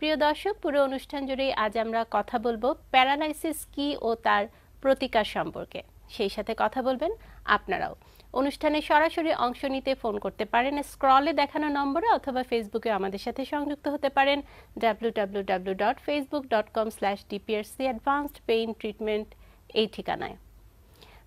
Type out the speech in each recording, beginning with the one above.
প্রিয় দর্শক পুরো অনুষ্ঠান জুড়ে আজ আমরা কথা বলবো প্যারালাইসিস কি ও তার প্রতিকার সম্পর্কে সেই সাথে কথা বলবেন আপনারাও অনুষ্ঠানে সরাসরি অংশ নিতে ফোন করতে পারেন স্ক্রলে দেখানো নম্বরে অথবা ফেসবুকে আমাদের সাথে সংযুক্ত হতে পারেন W W W dot Facebook dot com slash DPRC advanced pain treatment এই ঠিকানায়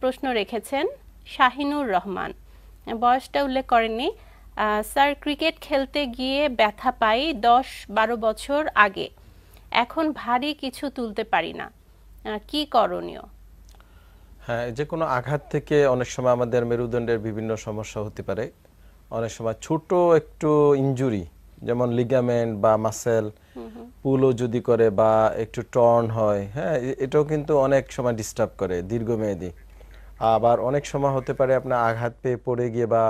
প্রশ্ন রেখেছেন শাহিনুর রহমান বয়সটা উল্লেখ করেননি স্যার ক্রিকেট খেলতে গিয়ে ব্যথা পাই দশ বারো বছর আগে এখন ভারী কিছু তুলতে পারি না কি করণীয় হ্যাঁ যে কোনো আঘাত থেকে অনেক সময় আমাদের মেরুদণ্ডের বিভিন্ন সমস্যা হতে পারে অনেক সময় ছোট একটু ইঞ্জুরি যেমন লিগামেন্ট বা মাসেল পুলও যদি করে বা একটু টর্ন হয় হ্যাঁ এটাও কিন্তু অনেক সময় ডিস্টার্ব করে দীর্ঘমেয়াদী আবার অনেক সময় হতে পারে আপনার আঘাত পেয়ে পড়ে গিয়ে বা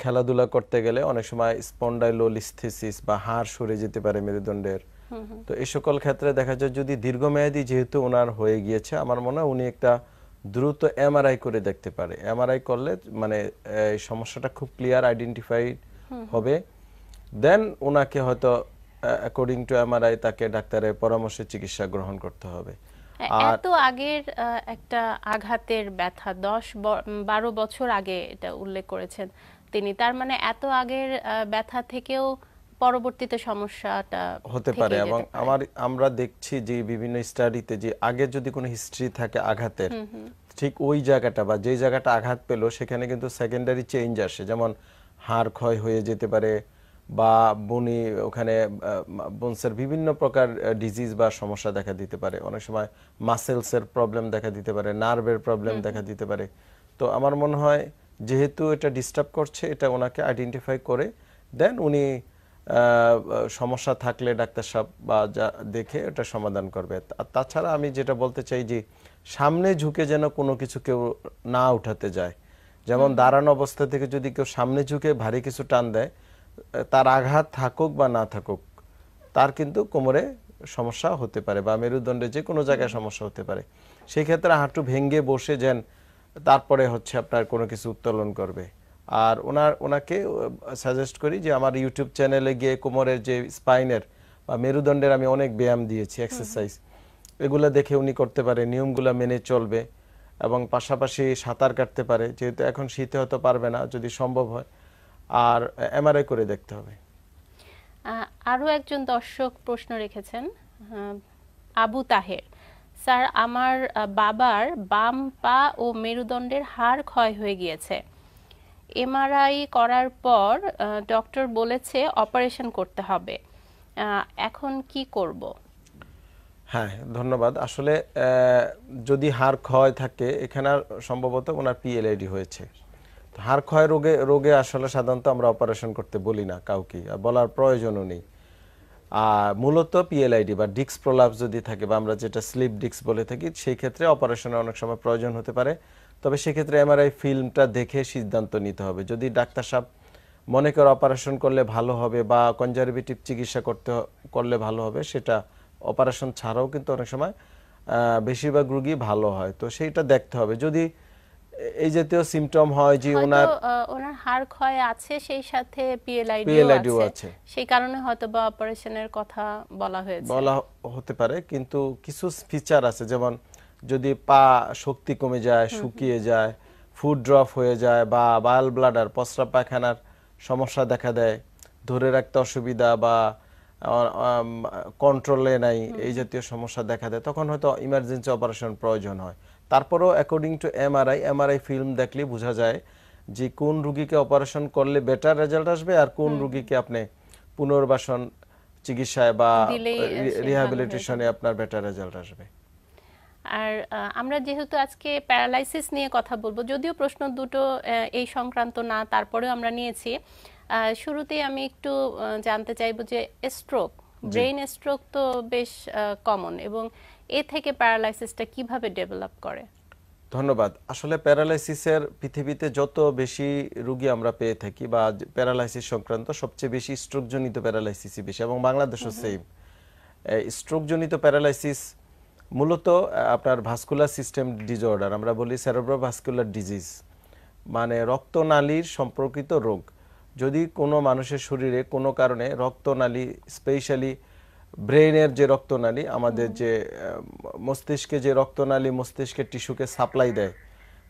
খেলাধুলা করতে গেলে অনেক সময় স্পন্ডাইলোলিস্থেসিস বা হাড় সরে যেতে পারে মেরুদণ্ডের তো এই সকল ক্ষেত্রে দেখা যায় যদি দীর্ঘমেয়াদী যেহেতু ওনার হয়ে গিয়েছে আমার মনে হয় উনি একটা দ্রুত এমআরআই করে দেখতে পারে এমআরআই করলে মানে সমস্যাটা খুব ক্লিয়ার আইডেন্টিফাইড হবে দেন ওনাকে হয়তো অ্যাকর্ডিং টু এমআরআই তাকে ডাক্তারের পরামর্শে চিকিৎসা গ্রহণ করতে হবে হ্যাঁ, এত আগের একটা আঘাতের ব্যথা দশ বারো বছর আগে এটা উল্লেখ করেছেন তিনি তার মানে এত আগের ব্যথা থেকেও পরবর্তীতে সমস্যাটা হতে পারে এবং আমার আমরা দেখছি যে বিভিন্ন স্টাডিতে যে আগে যদি কোনো হিস্ট্রি থাকে আঘাতের ঠিক ওই জায়গাটা বা যে জায়গাটা আঘাত পেল সেখানে কিন্তু সেকেন্ডারি চেঞ্জ আসে যেমন হাড় ক্ষয় হয়ে যেতে পারে বা বনি ওখানে বোনসের বিভিন্ন প্রকার ডিজিজ বা সমস্যা দেখা দিতে পারে অনেক সময় মাসেলসের প্রবলেম দেখা দিতে পারে নার্ভের প্রবলেম দেখা দিতে পারে তো আমার মনে হয় যেহেতু এটা ডিস্টার্ব করছে এটা ওনাকে আইডেন্টিফাই করে দেন উনি সমস্যা থাকলে ডাক্তার সাহেব বা যা দেখে এটা সমাধান করবে আর তাছাড়া আমি যেটা বলতে চাই যে সামনে ঝুঁকে যেন কোনো কিছু কেউ না উঠাতে যায় যেমন দাঁড়ানো অবস্থা থেকে যদি কেউ সামনে ঝুঁকে ভারী কিছু টান দেয় তার আঘাত থাকুক বা না থাকুক তার কিন্তু কোমরে সমস্যা হতে পারে বা মেরুদণ্ডে যে কোনো জায়গায় সমস্যা হতে পারে সেই ক্ষেত্রে হাঁটু ভেঙ্গে বসে যেন তারপরে হচ্ছে আপনার কোনো কিছু উত্তোলন করবে আর ওনার ওনাকে সাজেস্ট করি যে আমার ইউটিউব চ্যানেলে গিয়ে কোমরের যে স্পাইনের বা মেরুদণ্ডের আমি অনেক ব্যায়াম দিয়েছি এক্সারসাইজ এগুলো দেখে উনি করতে পারে নিয়মগুলো মেনে চলবে এবং পাশাপাশি সাঁতার কাটতে পারে যেহেতু এখন শীতে হয়তো পারবে না যদি সম্ভব হয় আর এমআরআই করে দেখতে হবে আরও একজন দর্শক প্রশ্ন রেখেছেন আবু তাহের স্যার আমার বাবার বাম পা ও মেরুদণ্ডের হাড় ক্ষয় হয়ে গিয়েছে এমআরআই করার পর ডক্টর বলেছে অপারেশন করতে হবে এখন কি করব হ্যাঁ ধন্যবাদ আসলে যদি হাড় ক্ষয় থাকে এখানে সম্ভবত ওনার পিএলআইডি হয়েছে হাড় ক্ষয় রোগে রোগে আসলে সাধারণত আমরা অপারেশন করতে বলি না কাউকে বলার প্রয়োজনও নেই আর মূলত পিএলআইডি বা ডিক্স প্রলাপ যদি থাকে বা আমরা যেটা স্লিপ ডিক্স বলে থাকি সেই ক্ষেত্রে অপারেশনের অনেক সময় প্রয়োজন হতে পারে তবে সেক্ষেত্রে এমআরআই ফিল্মটা দেখে সিদ্ধান্ত নিতে হবে যদি ডাক্তার সাহেব মনে করে অপারেশন করলে ভালো হবে বা কনজারভেটিভ চিকিৎসা করতে করলে ভালো হবে সেটা অপারেশন ছাড়াও কিন্তু অনেক সময় বেশিরভাগ রুগী ভালো হয় তো সেইটা দেখতে হবে যদি এই জাতীয় সিমটম হয় যে ওনার ওনার হাড় ক্ষয় আছে সেই সাথে পিএলআইডি আছে সেই কারণে হয়তো বা অপারেশনের কথা বলা হয়েছে বলা হতে পারে কিন্তু কিছু ফিচার আছে যেমন যদি পা শক্তি কমে যায় শুকিয়ে যায় ফুড ড্রপ হয়ে যায় বা বায়াল ব্লাডার পসরা পায়খানার সমস্যা দেখা দেয় ধরে রাখতে অসুবিধা বা কন্ট্রোলে নাই এই জাতীয় সমস্যা দেখা দেয় তখন হয়তো ইমার্জেন্সি অপারেশন প্রয়োজন হয় তারপরও according to MRI MRI film দেখলে বোঝা যায় যে কোন রুগীকে অপারেশন করলে বেটার রেজাল্ট আসবে আর কোন রুগীকে আপনি পুনর্বাসন চিকিৎসায় বা রিহ্যাবিলিটেশনে আপনার বেটার রেজাল্ট আসবে আর আমরা যেহেতু আজকে প্যারালাইসিস নিয়ে কথা বলবো যদিও প্রশ্ন দুটো এই সংক্রান্ত না তারপরেও আমরা নিয়েছি শুরুতেই আমি একটু জানতে চাইব যে স্ট্রোক ব্রেইন স্ট্রোক তো বেশ কমন এবং এ থেকে প্যারালাইসিসটা কিভাবে ডেভেলপ করে ধন্যবাদ আসলে প্যারালাইসিসের পৃথিবীতে যত বেশি রুগী আমরা পেয়ে থাকি বা প্যারালাইসিস সংক্রান্ত সবচেয়ে বেশি স্ট্রোকজনিত প্যারালাইসিসই বেশি এবং বাংলাদেশও সেম স্ট্রোকজনিত প্যারালাইসিস মূলত আপনার ভাস্কুলার সিস্টেম ডিজঅর্ডার আমরা বলি সেরেব্রোভাস্কুলার ডিজিজ মানে রক্তনালীর সম্পর্কিত রোগ যদি কোনো মানুষের শরীরে কোনো কারণে রক্তনালী স্পেশালি ব্রেনের যে রক্তনালী আমাদের যে মস্তিষ্কে যে রক্তনালী মস্তিষ্কের টিস্যুকে সাপ্লাই দেয়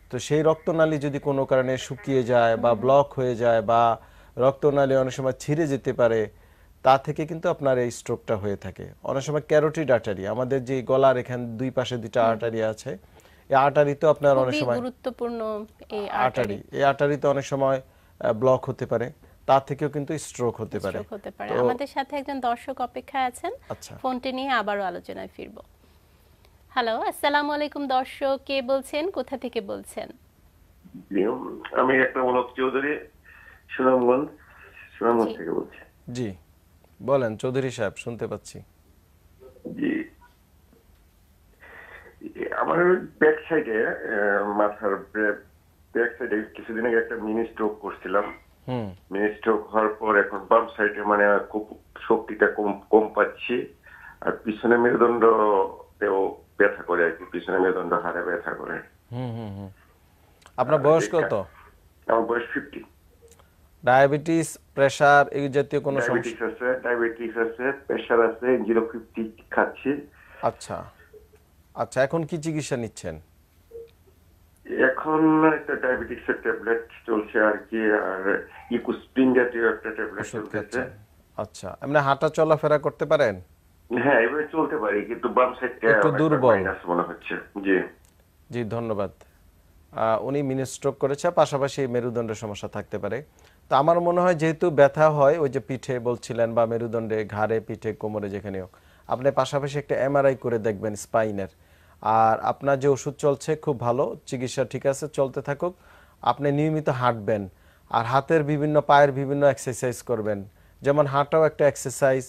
তো সেই রক্তনালী যদি কোনো কারণে শুকিয়ে যায় বা ব্লক হয়ে যায় বা রক্তনালী অনেক সময় ছিঁড়ে যেতে পারে তা থেকে কিন্তু আপনার এই স্ট্রোকটা হয়ে থাকে অনেক সময় ক্যারোটিড আটারি আমাদের যে গলার এখান দুই পাশে দুইটা আটারি আছে এই তো আপনার অনেক সময় গুরুত্বপূর্ণ এই আটারি এই আর্টারিতে অনেক সময় ব্লক হতে পারে তার থেকেও কিন্তু স্ট্রোক হতে পারে আমাদের সাথে একজন দর্শক অপেক্ষায় আছেন আচ্ছা। ফোনটি নিয়ে আবারও আলোচনায় ফিরব হ্যালো আসসালামু আলাইকুম দর্শক কে বলছেন কোথা থেকে বলছেন আমি একটা হক চৌধুরী সুনামগঞ্জ সুনামগঞ্জ থেকে বলছি জি বলেন চৌধুরী সাহেব শুনতে পাচ্ছি জি আমার ব্যাক সাইডে মাথার সাইড কিছুদিন আগে একটা মিনি স্ট্রোক করছিলাম মিনি স্ট্রোক হওয়ার পর এখন বাম সাইডে মানে খুব শক্তিটা কম কম পাচ্ছি আর পিছনে ব্যথা করে আর কি পিছনে মেরুদণ্ড হারে ব্যথা করে আপনার বয়স কত আমার বয়স ফিফটি ডায়াবেটিস প্রেসার এই জাতীয় কোনো সমস্যা আছে ডায়াবেটিস আছে প্রেসার আছে জিরো ফিফটি খাচ্ছি আচ্ছা আচ্ছা এখন কি চিকিৎসা নিচ্ছেন এখন একটা ডায়াবেটিস এর ট্যাবলেট চলছে আর কি আর ইকুস্পিন জাতীয় একটা ট্যাবলেট চলছে আচ্ছা মানে হাঁটা চলাফেরা করতে পারেন হ্যাঁ এবারে চলতে পারি কিন্তু বাম সাইডটা একটু দুর্বল মনে হচ্ছে জি জি ধন্যবাদ উনি মিনি স্ট্রোক করেছে পাশাপাশি মেরুদণ্ডের সমস্যা থাকতে পারে তো আমার মনে হয় যেহেতু ব্যথা হয় ওই যে পিঠে বলছিলেন বা মেরুদণ্ডে ঘাড়ে পিঠে কোমরে যেখানে হোক আপনি পাশাপাশি একটা এমআরআই করে দেখবেন স্পাইনের আর আপনার যে ওষুধ চলছে খুব ভালো চিকিৎসা ঠিক আছে চলতে থাকুক আপনি নিয়মিত হাঁটবেন আর হাতের বিভিন্ন পায়ের বিভিন্ন এক্সারসাইজ করবেন যেমন হাঁটাও একটা এক্সারসাইজ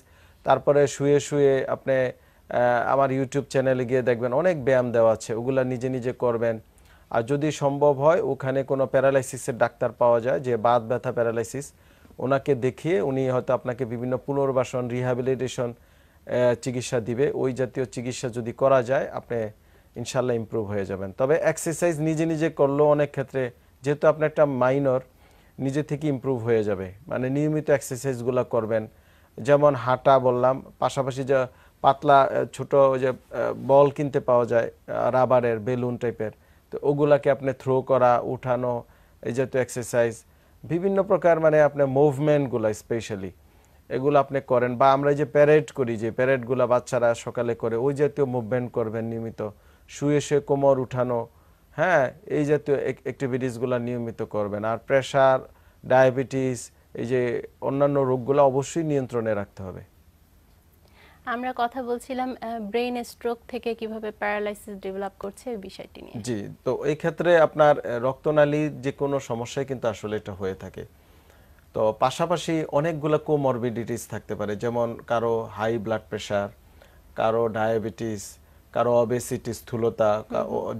তারপরে শুয়ে শুয়ে আপনি আমার ইউটিউব চ্যানেলে গিয়ে দেখবেন অনেক ব্যায়াম দেওয়া আছে ওগুলো নিজে নিজে করবেন আর যদি সম্ভব হয় ওখানে কোনো প্যারালাইসিসের ডাক্তার পাওয়া যায় যে বাত ব্যথা প্যারালাইসিস ওনাকে দেখিয়ে উনি হয়তো আপনাকে বিভিন্ন পুনর্বাসন রিহ্যাবিলিটেশন চিকিৎসা দিবে ওই জাতীয় চিকিৎসা যদি করা যায় আপনি ইনশাল্লাহ ইম্প্রুভ হয়ে যাবেন তবে এক্সারসাইজ নিজে নিজে করলেও অনেক ক্ষেত্রে যেহেতু আপনার একটা মাইনর নিজে থেকে ইম্প্রুভ হয়ে যাবে মানে নিয়মিত এক্সারসাইজগুলো করবেন যেমন হাঁটা বললাম পাশাপাশি যে পাতলা ছোট যে বল কিনতে পাওয়া যায় রাবারের বেলুন টাইপের তো ওগুলাকে আপনি থ্রো করা উঠানো এই জাতীয় এক্সারসাইজ বিভিন্ন প্রকার মানে আপনার মুভমেন্টগুলো স্পেশালি এগুলো আপনি করেন বা আমরা যে প্যারেড করি যে প্যারেডগুলো বাচ্চারা সকালে করে ওই জাতীয় মুভমেন্ট করবেন নিয়মিত শুয়ে শুয়ে কোমর উঠানো হ্যাঁ এই জাতীয় অ্যাক্টিভিটিসগুলো নিয়মিত করবেন আর প্রেশার ডায়াবেটিস এই যে অন্যান্য রোগগুলো অবশ্যই নিয়ন্ত্রণে রাখতে হবে আমরা কথা বলছিলাম ব্রেন স্ট্রোক থেকে কিভাবে প্যারালাইসিস ডেভেলপ করছে এই বিষয়টি নিয়ে জি তো এই ক্ষেত্রে আপনার রক্তনালীর যে কোনো সমস্যায় কিন্তু আসলে এটা হয়ে থাকে তো পাশাপাশি অনেকগুলো কোমরবিডিটিস থাকতে পারে যেমন কারো হাই ব্লাড প্রেশার কারো ডায়াবেটিস কারো অবেসিটি স্থূলতা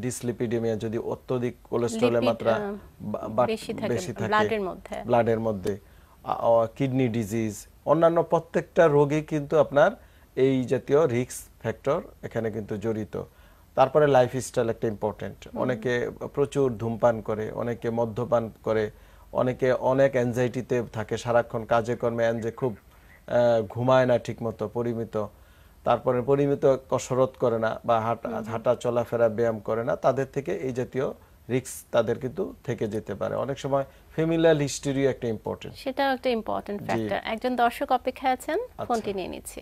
ডিসলিপিডেমিয়া যদি অত্যধিক কোলেস্ট্রলের মাত্রা বেশি থাকে ব্লাডের মধ্যে কিডনি ডিজিজ অন্যান্য প্রত্যেকটা রোগে কিন্তু আপনার এই জাতীয় রিক্স ফ্যাক্টর এখানে কিন্তু জড়িত তারপরে লাইফ স্টাইল একটা ইম্পর্টেন্ট অনেকে প্রচুর ধূমপান করে অনেকে মদ্যপান করে অনেকে অনেক অ্যাংজাইটিতে থাকে সারাক্ষণ কাজে কর্মে অ্যাংজে খুব ঘুমায় না ঠিকমতো পরিমিত তারপরে পরিমিত কসরত করে না বা হাঁটা হাঁটা চলাফেরা ব্যায়াম করে না তাদের থেকে এই জাতীয় রিক্স তাদের কিন্তু থেকে যেতে পারে অনেক সময় ফ্যামিলিয়াল হিস্টরি একটা ইম্পর্টেন্ট সেটাও একটা ইম্পর্টেন্ট ফ্যাক্টর একজন দর্শক অপেক্ষায় আছেন আচ্ছা। ফোনটি নিয়ে নিচ্ছি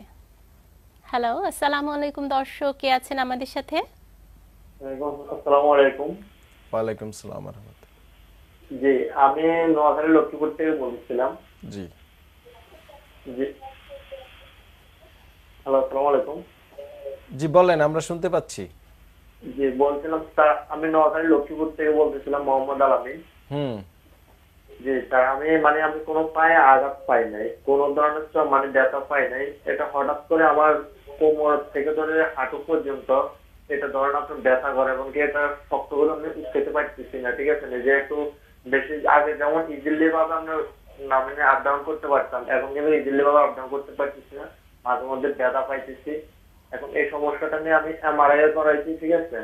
হ্যালো আসসালামু আলাইকুম দর্শক কে আছেন আমাদের সাথে আসসালামু আলাইকুম ওয়া আলাইকুম সালাম ওয়া রাহমাতুল্লাহ জি আমি নোয়াখালী লক্ষ্মীপুর থেকে বলছিলাম জি জি হ্যালো আসসালামু আলাইকুম জি বলেন আমরা শুনতে পাচ্ছি জি বলছিলাম স্যার আমি নোয়াখালী লক্ষ্মীপুর থেকে বলতেছিলাম মোহাম্মদ আলামিন হুম জি স্যার আমি মানে আমি কোনো পায়ে আঘাত পাই নাই কোনো ধরনের মানে ব্যথা পাই নাই এটা হঠাৎ করে আমার কোমর থেকে ধরে হাঁটু পর্যন্ত এটা ধরেন আপনার ব্যথা করে এবং কি এটা শক্ত করে আমি উঠতে পারতেছি না ঠিক আছে যে একটু বেশি আগে যেমন ইজিলি ভাবে আমরা নামে আপ ডাউন করতে পারতাম এখন কিন্তু ইজিলি ভাবে আপডাউন করতে পারতেছি না মাঝে মধ্যে ব্যথা পাইতেছি এখন এই সমস্যাটা নিয়ে আমি এমআরআই করাইছি ঠিক আছে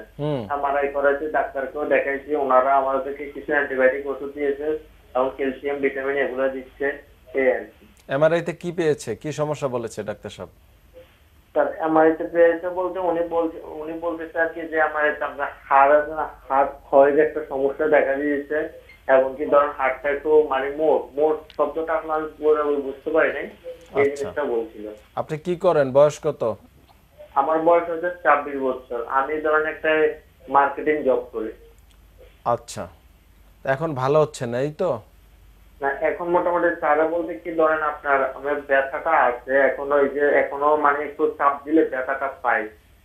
এমআরআই করাইছি ডাক্তারকেও দেখাইছি ওনারা আমাদেরকে কিছু অ্যান্টিবায়োটিক ওষুধ দিয়েছে এবং ক্যালসিয়াম ভিটামিন এগুলো দিচ্ছে এই আর এমআরআই তে কি পেয়েছে কি সমস্যা বলেছে ডাক্তার সাহেব স্যার এমআরআই তে পেয়েছে বলতে উনি বলছে উনি বলতেছে আর কি যে আমার আপনার হাড় হাড় ক্ষয়ের একটা সমস্যা দেখা দিয়েছে এবং কি ধর হাটটা একটু মানে মোট মোট শব্দটা আপনার পুরো আমি বুঝতে পারি নাই এই আচ্ছা। জিনিসটা বলছিল আপনি কি করেন বয়স কত আমার বয়স হচ্ছে ছাব্বিশ বছর আমি ধরেন একটা মার্কেটিং জব করি আচ্ছা এখন ভালো হচ্ছে না এই তো না এখন মোটামুটি সারা বলতে কি ধরেন আপনার আমার ব্যথাটা আছে এখন ওই যে এখনো মানে একটু চাপ দিলে ব্যথাটা পাই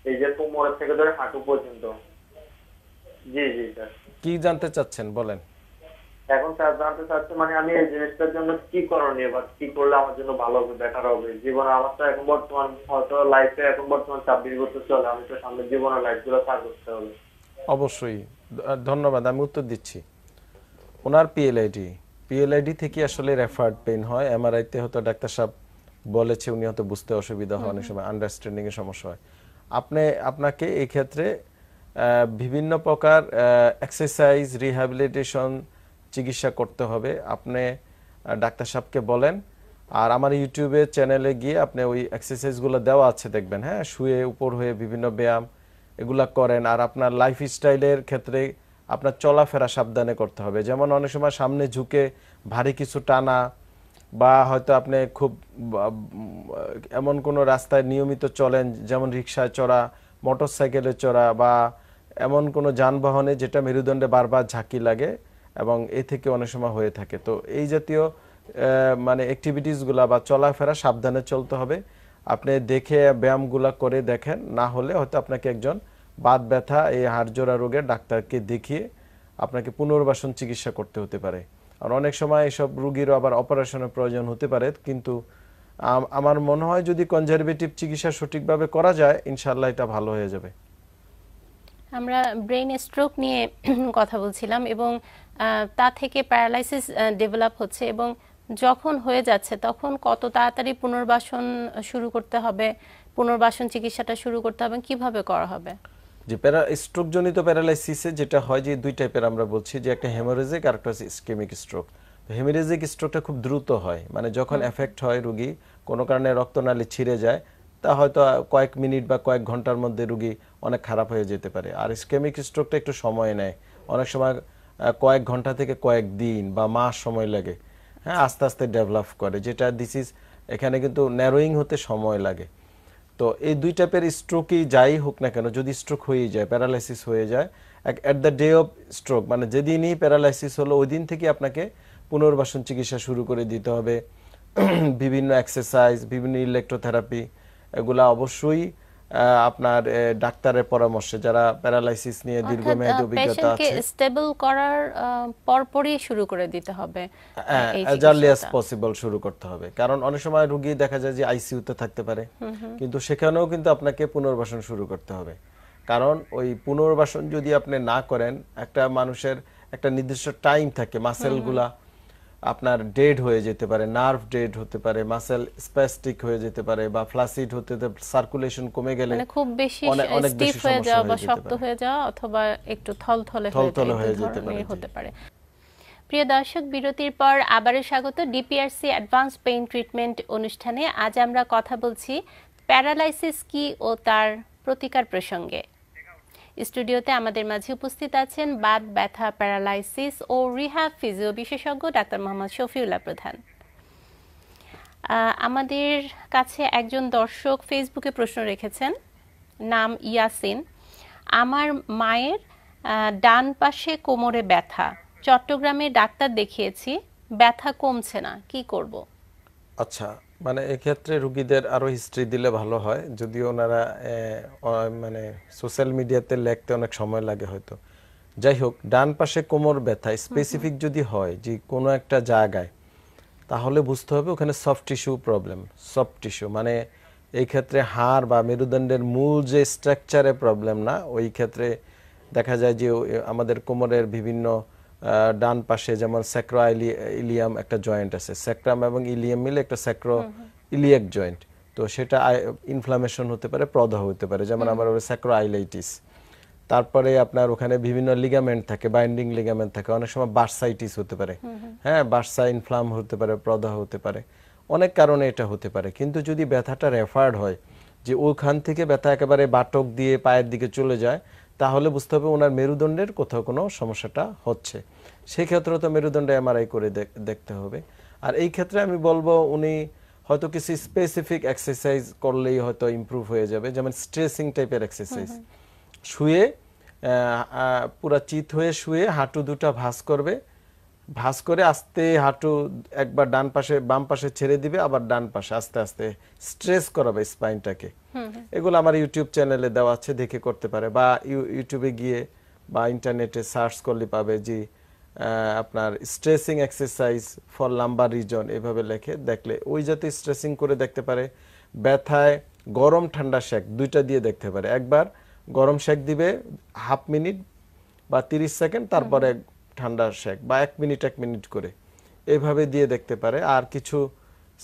এই যে কোমরের থেকে ধরে হাঁটু পর্যন্ত জি জি স্যার কি জানতে চাচ্ছেন বলেন এখন স্যার জানতে চাচ্ছে মানে আমি এই জিনিসটার জন্য কি করণীয় বা কি করলে আমার জন্য ভালো হবে বেটার হবে জীবনে আমার তো এখন বর্তমান হয়তো লাইফে এখন বর্তমান ছাব্বিশ বছর চলে আমি তো সামনে জীবনের গুলো পার করতে হবে অবশ্যই ধন্যবাদ আমি উত্তর দিচ্ছি ওনার পিএলআইডি পিএলআইডি থেকে আসলে রেফার্ড পেন হয় এমআরআইতে হয়তো ডাক্তার সাহেব বলেছে উনি হয়তো বুঝতে অসুবিধা হয় অনেক সময় আন্ডারস্ট্যান্ডিং এর সমস্যা হয় আপনি আপনাকে এই ক্ষেত্রে বিভিন্ন প্রকার এক্সারসাইজ রিহ্যাবিলিটেশন চিকিৎসা করতে হবে আপনি ডাক্তার সাহেবকে বলেন আর আমার ইউটিউবে চ্যানেলে গিয়ে আপনি ওই এক্সারসাইজগুলো দেওয়া আছে দেখবেন হ্যাঁ শুয়ে উপর হয়ে বিভিন্ন ব্যায়াম এগুলা করেন আর আপনার লাইফ স্টাইলের ক্ষেত্রে আপনার চলাফেরা সাবধানে করতে হবে যেমন অনেক সময় সামনে ঝুঁকে ভারী কিছু টানা বা হয়তো আপনি খুব এমন কোনো রাস্তায় নিয়মিত চলেন যেমন রিক্সায় চড়া মোটর সাইকেলে চড়া বা এমন কোনো যানবাহনে যেটা মেরুদণ্ডে বারবার ঝাঁকি লাগে এবং এ থেকে অনেক সময় হয়ে থাকে তো এই জাতীয় মানে অ্যাক্টিভিটিসগুলো বা চলাফেরা সাবধানে চলতে হবে আপনি দেখে ব্যায়ামগুলো করে দেখেন না হলে হয়তো আপনাকে একজন বাত ব্যথা এই হাড়জোড়া রোগের ডাক্তারকে দেখিয়ে আপনাকে পুনর্বাসন চিকিৎসা করতে হতে পারে আর অনেক সময় এসব রুগীরও আবার অপারেশনের প্রয়োজন হতে পারে কিন্তু আমার মনে হয় যদি কনজারভেটিভ চিকিৎসা সঠিকভাবে করা যায় ইনশাল্লাহ এটা ভালো হয়ে যাবে আমরা ব্রেন স্ট্রোক নিয়ে কথা বলছিলাম এবং তা থেকে প্যারালাইসিস ডেভেলপ হচ্ছে এবং যখন হয়ে যাচ্ছে তখন কত তাড়াতাড়ি পুনর্বাসন শুরু করতে হবে পুনর্বাসন চিকিৎসাটা শুরু করতে হবে কিভাবে করা হবে যে প্যারা স্ট্রোকজনিত প্যারালাইসিসে যেটা হয় যে দুই টাইপের আমরা বলছি যে একটা হেমোরেজিক আর একটা ইসকেমিক স্ট্রোক তো হেমোরেজিক স্ট্রোকটা খুব দ্রুত হয় মানে যখন এফেক্ট হয় রুগী কোনো কারণে রক্তনালী ছিঁড়ে যায় তা হয়তো কয়েক মিনিট বা কয়েক ঘন্টার মধ্যে রুগী অনেক খারাপ হয়ে যেতে পারে আর স্কেমিক স্ট্রোকটা একটু সময় নেয় অনেক সময় কয়েক ঘন্টা থেকে কয়েক দিন বা মাস সময় লাগে হ্যাঁ আস্তে আস্তে ডেভেলপ করে যেটা দিস ইজ এখানে কিন্তু ন্যারোয়িং হতে সময় লাগে তো এই দুই টাইপের স্ট্রোকই যাই হোক না কেন যদি স্ট্রোক হয়ে যায় প্যারালাইসিস হয়ে যায় এক at the day of stroke মানে যেদিনই প্যারালাইসিস হলো ওই দিন থেকে আপনাকে পুনর্বাসন চিকিৎসা শুরু করে দিতে হবে বিভিন্ন এক্সারসাইজ বিভিন্ন ইলেকট্রোথেরাপি এগুলা অবশ্যই আপনার ডাক্তারের পরামর্শে যারা প্যারালাইসিস নিয়ে দীর্ঘমেয়াদী অভিজ্ঞতা আছে স্টেবল করার পরপরই শুরু করে দিতে হবে এজ আর্লিয়াস পসিবল শুরু করতে হবে কারণ অনেক সময় রোগী দেখা যায় যে আইসিইউতে থাকতে পারে কিন্তু সেখানেও কিন্তু আপনাকে পুনর্বাসন শুরু করতে হবে কারণ ওই পুনর্বাসন যদি আপনি না করেন একটা মানুষের একটা নির্দিষ্ট টাইম থাকে মাসেলগুলা গুলা আপনার ডেড হয়ে যেতে পারে নার্ভ ডেড হতে পারে মাসেল স্প্যাস্টিক হয়ে যেতে পারে বা ফ্লাসিড হতে সার্কুলেশন কমে গেলে মানে খুব বেশি স্টিফ হয়ে যাওয়া বা শক্ত হয়ে যাওয়া অথবা একটু থলথলে হয়ে যেতে পারে প্রিয় দর্শক বিরতির পর আবারও স্বাগত ডিপিআরসি অ্যাডভান্স পেইন ট্রিটমেন্ট অনুষ্ঠানে আজ আমরা কথা বলছি প্যারালাইসিস কি ও তার প্রতিকার প্রসঙ্গে স্টুডিওতে আমাদের মাঝে উপস্থিত আছেন বাত ব্যথা প্যারালাইসিস ও রিহাব ফিজিও বিশেষজ্ঞ ডাক্তার মোহাম্মদ শফিউল্লাহ প্রধান আমাদের কাছে একজন দর্শক ফেসবুকে প্রশ্ন রেখেছেন নাম ইয়াসিন আমার মায়ের ডান পাশে কোমরে ব্যথা চট্টগ্রামে ডাক্তার দেখিয়েছি ব্যথা কমছে না কি করব আচ্ছা মানে এক্ষেত্রে রুগীদের আরও হিস্ট্রি দিলে ভালো হয় যদিও ওনারা মানে সোশ্যাল মিডিয়াতে লেখতে অনেক সময় লাগে হয়তো যাই হোক ডান পাশে কোমর ব্যথা স্পেসিফিক যদি হয় যে কোনো একটা জায়গায় তাহলে বুঝতে হবে ওখানে soft tissue problem soft tissue মানে এই ক্ষেত্রে হাড় বা মেরুদণ্ডের মূল যে স্ট্রাকচারে প্রবলেম না ওই ক্ষেত্রে দেখা যায় যে আমাদের কোমরের বিভিন্ন ডান পাশে যেমন স্যাক্রা ইলিয়াম একটা জয়েন্ট আছে স্যাক্রাম এবং ইলিয়াম মিলে একটা স্যাক্রো ইলিয়াক জয়েন্ট তো সেটা ইনফ্লামেশন হতে পারে প্রদাহ হতে পারে যেমন আমার স্যাক্রো আইলাইটিস তারপরে আপনার ওখানে বিভিন্ন লিগামেন্ট থাকে বাইন্ডিং লিগামেন্ট থাকে অনেক সময় বার্সাইটিস হতে পারে হ্যাঁ বার্সা ইনফ্লাম হতে পারে প্রদাহ হতে পারে অনেক কারণে এটা হতে পারে কিন্তু যদি ব্যথাটা রেফার্ড হয় যে ওখান থেকে ব্যথা একেবারে বাটক দিয়ে পায়ের দিকে চলে যায় তাহলে বুঝতে হবে ওনার মেরুদণ্ডের কোথাও কোনো সমস্যাটা হচ্ছে সেক্ষেত্রেও তো মেরুদণ্ড এমআরআই করে দেখতে হবে আর এই ক্ষেত্রে আমি বলবো উনি হয়তো কিছু স্পেসিফিক এক্সারসাইজ করলেই হয়তো ইম্প্রুভ হয়ে যাবে যেমন স্ট্রেসিং টাইপের এক্সারসাইজ শুয়ে পুরা চিত হয়ে শুয়ে হাঁটু দুটা ভাস করবে ভাস করে আস্তে হাঁটু একবার ডান পাশে বাম পাশে ছেড়ে দিবে আবার ডান পাশে আস্তে আস্তে স্ট্রেস করাবে স্পাইনটাকে এগুলো আমার ইউটিউব চ্যানেলে দেওয়া আছে দেখে করতে পারে বা ইউটিউবে গিয়ে বা ইন্টারনেটে সার্চ করলে পাবে যে আপনার stressing exercise for lumbar region এভাবে লেখে দেখলে ওই যাতে স্ট্রেসিং করে দেখতে পারে ব্যথায় গরম ঠান্ডা শেক দুইটা দিয়ে দেখতে পারে একবার গরম শেক দিবে হাফ মিনিট বা তিরিশ সেকেন্ড তারপরে ঠান্ডা শেক বা এক মিনিট এক মিনিট করে এভাবে দিয়ে দেখতে পারে আর কিছু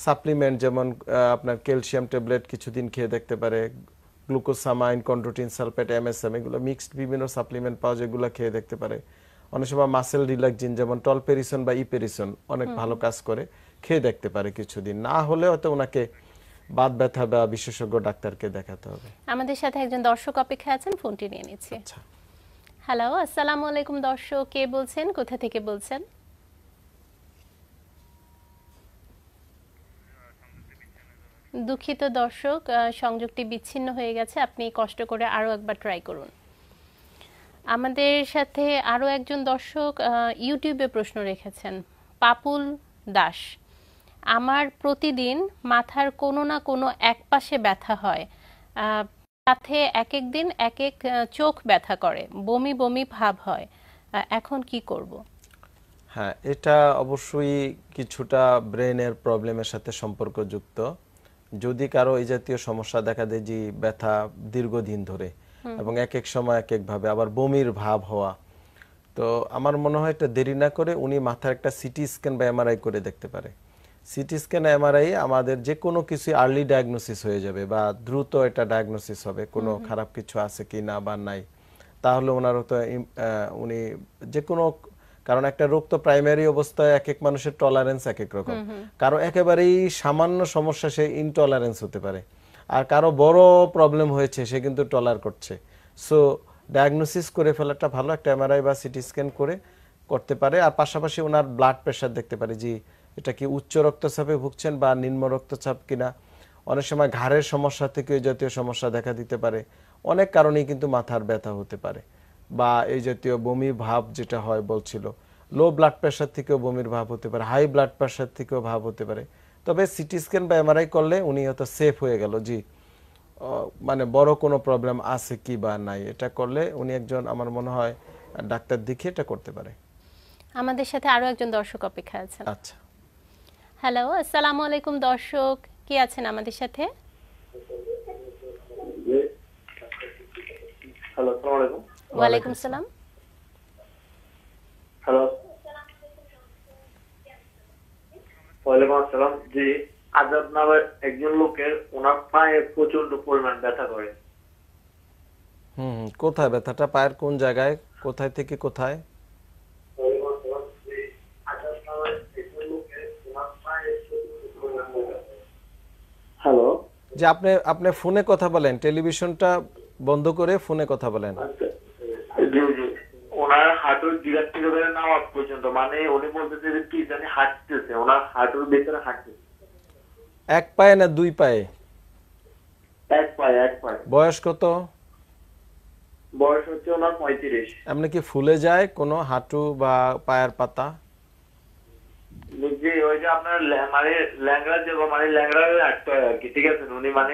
সাপ্লিমেন্ট যেমন আপনার ক্যালসিয়াম ট্যাবলেট কিছুদিন খেয়ে দেখতে পারে গ্লুকোসামাইন কন্ড্রোটিন সালফেট এমএসএম এগুলো মিক্সড বিভিন্ন সাপ্লিমেন্ট পাওয়া যায় এগুলো খেয়ে দেখতে পারে অনেক সময় মাসেল রিল্যাক্সিন যেমন টলপেরিসন বা ইপেরিসন অনেক ভালো কাজ করে খেয়ে দেখতে পারে কিছুদিন না হলে হয়তো ওনাকে বাত ব্যথা বা বিশেষজ্ঞ ডাক্তারকে দেখাতে হবে আমাদের সাথে একজন দর্শক অপেক্ষা আছেন ফোনটি নিয়ে নিচ্ছি হ্যালো আচ্ছা। আসসালামু আলাইকুম দর্শক কে বলছেন কোথা থেকে বলছেন দুঃখিত দর্শক সংযোগটি বিচ্ছিন্ন হয়ে গেছে আপনি কষ্ট করে আরো একবার ট্রাই করুন আমাদের সাথে আরও একজন দর্শক ইউটিউবে প্রশ্ন রেখেছেন পাপুল দাস আমার প্রতিদিন মাথার কোনো না কোনো এক পাশে ব্যথা হয় সাথে এক এক দিন এক এক চোখ ব্যথা করে বমি বমি ভাব হয় এখন কি করব হ্যাঁ এটা অবশ্যই কিছুটা ব্রেনের প্রবলেমের সাথে সম্পর্কযুক্ত যদি কারো এই জাতীয় সমস্যা দেখা দেয় যে ব্যথা দীর্ঘদিন ধরে এবং এক এক সময় এক একভাবে আবার বমির ভাব হওয়া তো আমার মনে হয় এটা দেরি না করে উনি মাথার একটা সিটি স্ক্যান বা এমআরআই করে দেখতে পারে সিটি স্ক্যান এমআরআই আমাদের যে কোনো কিছু আর্লি ডায়াগনোসিস হয়ে যাবে বা দ্রুত এটা ডায়াগনোসিস হবে কোনো খারাপ কিছু আছে কি না বা নাই তাহলে ওনার তো উনি যে কোনো কারণ একটা রোগ তো প্রাইমারি অবস্থায় এক এক মানুষের টলারেন্স এক এক রকম কারো একেবারেই সামান্য সমস্যা সে ইনটলারেন্স হতে পারে আর কারো বড় প্রবলেম হয়েছে সে কিন্তু টলার করছে সো ডায়াগনোসিস করে ফেলাটা ভালো একটা এমআরআই বা সিটি স্ক্যান করে করতে পারে আর পাশাপাশি ওনার ব্লাড প্রেশার দেখতে পারে যে এটা কি উচ্চ রক্তচাপে ভুগছেন বা নিম্ন রক্তচাপ কিনা অনেক সময় ঘাড়ের সমস্যা থেকে এই জাতীয় সমস্যা দেখা দিতে পারে অনেক কারণেই কিন্তু মাথার ব্যথা হতে পারে বা এই জাতীয় বমি ভাব যেটা হয় বলছিল লো ব্লাড প্রেশার থেকেও বমির ভাব হতে পারে হাই ব্লাড প্রেশার থেকেও ভাব হতে পারে তবে সিটি স্ক্যান বা এমআরআই করলে উনি হয়তো সেফ হয়ে গেল জি মানে বড় কোনো প্রবলেম আছে কি বা নাই এটা করলে উনি একজন আমার মনে হয় ডাক্তার দেখে এটা করতে পারে আমাদের সাথে আরো একজন দর্শক অপেক্ষা আছেন আচ্ছা হ্যালো আসসালামু আলাইকুম দর্শক কি আছেন আমাদের সাথে হ্যালো আসসালামু আলাইকুম ওয়া আলাইকুম সালাম হ্যালো আজাদ একজন লোকের ওনার পায়ে প্রচন্ড পরিমাণ ব্যথা করে হুম কোথায় ব্যথাটা পায়ের কোন জায়গায় কোথায় থেকে কোথায় হ্যালো যে আপনি আপনি ফোনে কথা বলেন টেলিভিশনটা বন্ধ করে ফোনে কথা বলেন আচ্ছা হাঁটুর থেকে ধরে নামাজ পর্যন্ত মানে উনি যে কি জানি হাঁটতেছে ওনার হাঁটুর ভেতরে এক পায়ে না দুই পায়ে এক পায়ে এক পায়ে বয়স কত বয়স হচ্ছে ওনার পঁয়ত্রিশ এমনি কি ফুলে যায় কোন হাঁটু বা পায়ের পাতা যে ওই যে আপনার মানে ল্যাংড়া যে মানে ল্যাংড়া উনি মানে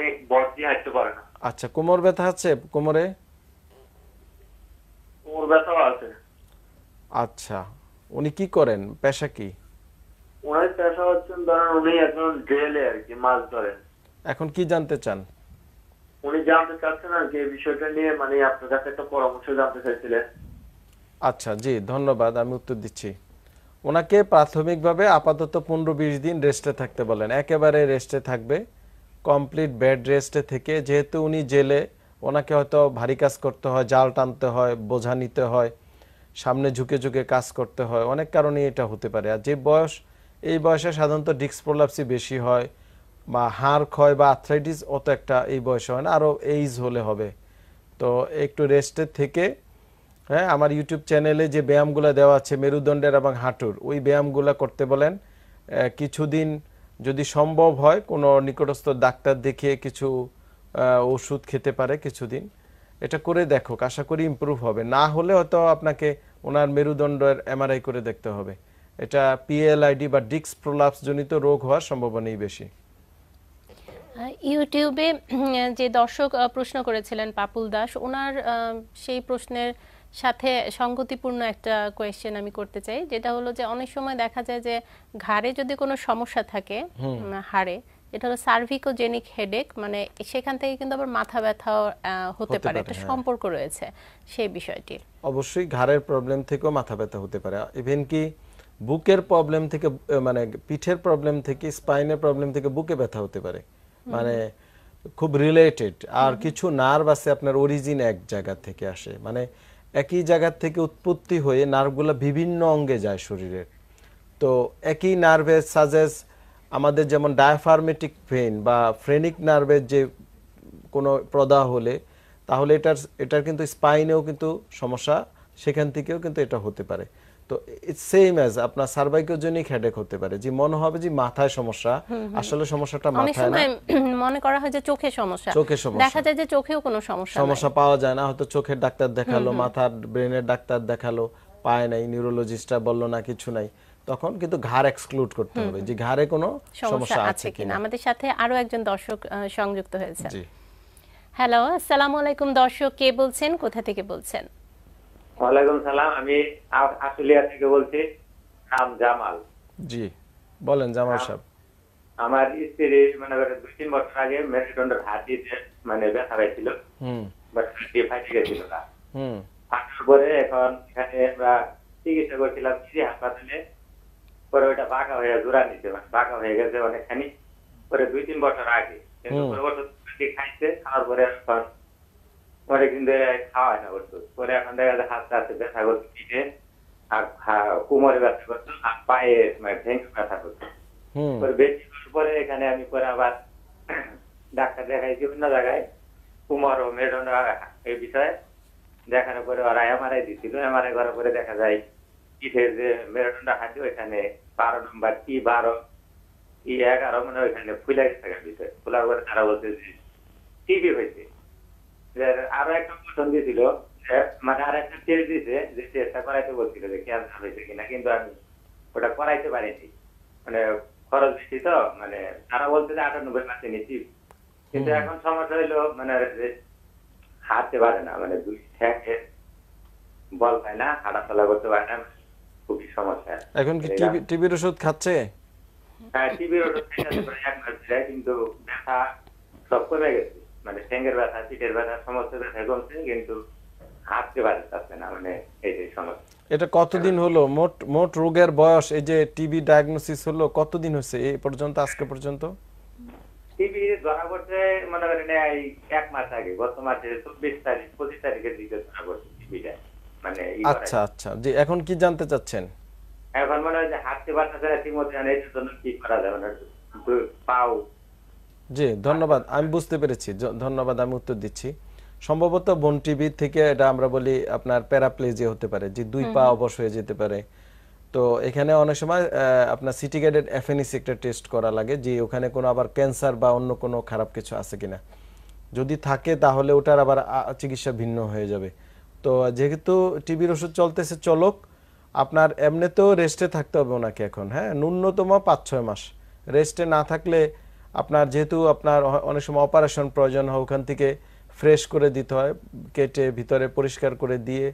দিয়ে না আচ্ছা কোমর ব্যথা আছে কোমরে কোমর ব্যথাও আছে আচ্ছা উনি কি করেন পেশা কি ওনার পেশা হচ্ছেন ধরেন উনি এখন জেলে আর কি মাছ ধরেন এখন কি জানতে চান উনি জানতে চাচ্ছেন আর কি বিষয়টা নিয়ে মানে আপনার কাছে একটা পরামর্শ জানতে চাইছিলেন আচ্ছা জি ধন্যবাদ আমি উত্তর দিচ্ছি ওনাকে প্রাথমিকভাবে আপাতত পনেরো বিশ দিন রেস্টে থাকতে বলেন একেবারে রেস্টে থাকবে কমপ্লিট বেড রেস্টে থেকে যেহেতু উনি জেলে ওনাকে হয়তো ভারী কাজ করতে হয় জাল টানতে হয় বোঝা নিতে হয় সামনে ঝুঁকে ঝুঁকে কাজ করতে হয় অনেক কারণে এটা হতে পারে আর যে বয়স এই বয়সে সাধারণত ডিস্ক প্রলাপসি বেশি হয় বা হাড় ক্ষয় বা আর্থ্রাইটিস অত একটা এই বয়সে হয় না আরও এইজ হলে হবে তো একটু রেস্টে থেকে হ্যাঁ আমার ইউটিউব চ্যানেলে যে ব্যায়ামগুলো দেওয়া আছে মেরুদণ্ডের এবং হাঁটুর ওই ব্যায়ামগুলো করতে বলেন কিছুদিন যদি সম্ভব হয় কোনো নিকটস্থ ডাক্তার দেখিয়ে কিছু ওষুধ খেতে পারে কিছুদিন এটা করে দেখো আশা করি ইম্প্রুভ হবে না হলে হয়তো আপনাকে ওনার মেরুদণ্ডের এমআরআই করে দেখতে হবে এটা পিএলআইডি বা ডিক্স প্রলাপস জনিত রোগ হওয়ার সম্ভাবনাই বেশি ইউটিউবে যে দর্শক প্রশ্ন করেছিলেন পাপুল দাস ওনার সেই প্রশ্নের সাথে সঙ্গতিপূর্ণ একটা কোয়েশ্চেন আমি করতে চাই যেটা হলো যে অনেক সময় দেখা যায় যে ঘাড়ে যদি কোনো সমস্যা থাকে হাড়ে এটা হলো সার্ভিকোজেনিক হেডেক মানে সেখান থেকে কিন্তু আবার মাথা ব্যথা হতে পারে একটা হ্যাঁ। সম্পর্ক রয়েছে সেই বিষয়টির অবশ্যই ঘাড়ের প্রবলেম থেকেও মাথা ব্যথা হতে পারে ইভেন কি বুকের প্রবলেম থেকে মানে পিঠের প্রবলেম থেকে স্পাইনের প্রবলেম থেকে বুকে ব্যথা হতে পারে মানে খুব রিলেটেড আর কিছু নার্ভ আছে আপনার অরিজিন এক জায়গা থেকে আসে মানে একই জায়গা থেকে উৎপত্তি হয়ে নার্ভগুলো বিভিন্ন অঙ্গে যায় শরীরের তো একই নার্ভের সাজেস্ট আমাদের যেমন ডায়াফার্মেটিক পেন বা ফ্রেনিক নার্ভের যে কোনো প্রদাহ হলে তাহলে এটার এটার কিন্তু স্পাইনেও কিন্তু সমস্যা সেখান থেকেও কিন্তু এটা হতে পারে তো ইটস সেম অ্যাজ আপনার সার্ভাইকোজেনিক হেডেক হতে পারে যে মনে হবে যে মাথায় সমস্যা আসলে সমস্যাটা মাথায় না মনে করা হয় যে চোখে সমস্যা চোখে সমস্যা দেখা যায় যে চোখেও কোনো সমস্যা সমস্যা পাওয়া যায় না হয়তো চোখের ডাক্তার দেখালো মাথার ব্রেনের ডাক্তার দেখালো পায় নাই নিউরোলজিস্টরা বলল না কিছু নাই তখন কিন্তু ঘর এক্সক্লুড করতে হবে যে ঘরে কোনো সমস্যা আছে কিনা আমাদের সাথে আরো একজন দর্শক সংযুক্ত হয়েছে হ্যালো আসসালামু আলাইকুম দর্শক কে বলছেন কোথা থেকে বলছেন ওয়ালাইকুম সালাম আমি আসলিয়া থেকে বলছি নাম জামাল জি বলেন জামাল সাহেব আমার স্ত্রী মানে দুই তিন বছর আগে মেরুদণ্ডের হাতি মানে ব্যথা পাইছিল বাট হাতি ফাটে গেছিল না ফাটার পরে এখন এখানে আমরা চিকিৎসা করছিলাম সিরি হাসপাতালে পরে ওইটা পাকা হয়ে জোড়া নিতে পাকা মানে হয়ে গেছে অনেকখানি পরে দুই তিন বছর আগে খাইছে খাওয়ার পরে এখন পরে কিন্তু খাওয়ায় না করতো পরে এখন দেখা যায় হাতটা হাতে ব্যথা করতো পিঠে আর কোমরে ব্যথা করতো আর পায়ে মানে ভেঙে ব্যথা করতো পরে বেশি পরে এখানে আমি পরে আবার ডাক্তার দেখাই বিভিন্ন জায়গায় কুমার ও মেডোনা এই বিষয়ে দেখানোর পরে ওরা এমআরআই দিছিল এমআরআই করার পরে দেখা যায় পিঠের মানে মানে ওটা করাইতে পারিনি মানে খরচ তো মানে তারা বলছে যে আটানব্বই পার্সেন্ট নিচ্ছি কিন্তু এখন সমস্যা হইলো মানে হাঁটতে পারে না মানে দুই বল পায় না হাঁটা চলা করতে পারে না খুবই সমস্যা এখন কি টিবির ওষুধ খাচ্ছে হ্যাঁ টিবির ওষুধ খাচ্ছে কিন্তু ব্যথা সব কমে গেছে মানে ব্যথা পিঠের ব্যথা সমস্ত ব্যথা কমছে কিন্তু হাঁটতে পারতেছে না মানে এই যে সমস্যা এটা কতদিন হলো মোট মোট রোগের বয়স এই যে টিবি ডায়াগনোসিস হলো কতদিন হয়েছে এই পর্যন্ত আজকে পর্যন্ত টিবি ধরা পড়ছে মনে করেন এক মাস আগে গত মাসে চব্বিশ তারিখ পঁচিশ তারিখের দিকে ধরা পড়ছে টিবিটা মানে আচ্ছা আচ্ছা জি এখন কি জানতে চাচ্ছেন এখন মনে হয় যে হাঁটতে পারতেছে না ঠিকমতো জানে জন্য কি করা যাবে না পাও জি ধন্যবাদ আমি বুঝতে পেরেছি ধন্যবাদ আমি উত্তর দিচ্ছি সম্ভবত বন টিভি থেকে এটা আমরা বলি আপনার প্যারাপ্লেজিয়া হতে পারে যে দুই পা অবশ হয়ে যেতে পারে তো এখানে অনেক সময় আপনার সিটি গাইডেড এফএনই সেক্টর টেস্ট করা লাগে যে ওখানে কোনো আবার ক্যান্সার বা অন্য কোনো খারাপ কিছু আছে কিনা যদি থাকে তাহলে ওটার আবার চিকিৎসা ভিন্ন হয়ে যাবে তো যেহেতু টিবির ওষুধ চলতেছে চলক আপনার এমনিতেও রেস্টে থাকতে হবে ওনাকে এখন হ্যাঁ ন্যূনতম পাঁচ ছয় মাস রেস্টে না থাকলে আপনার যেহেতু আপনার অনেক সময় অপারেশন প্রয়োজন হয় ওখান থেকে ফ্রেশ করে দিতে হয় কেটে ভিতরে পরিষ্কার করে দিয়ে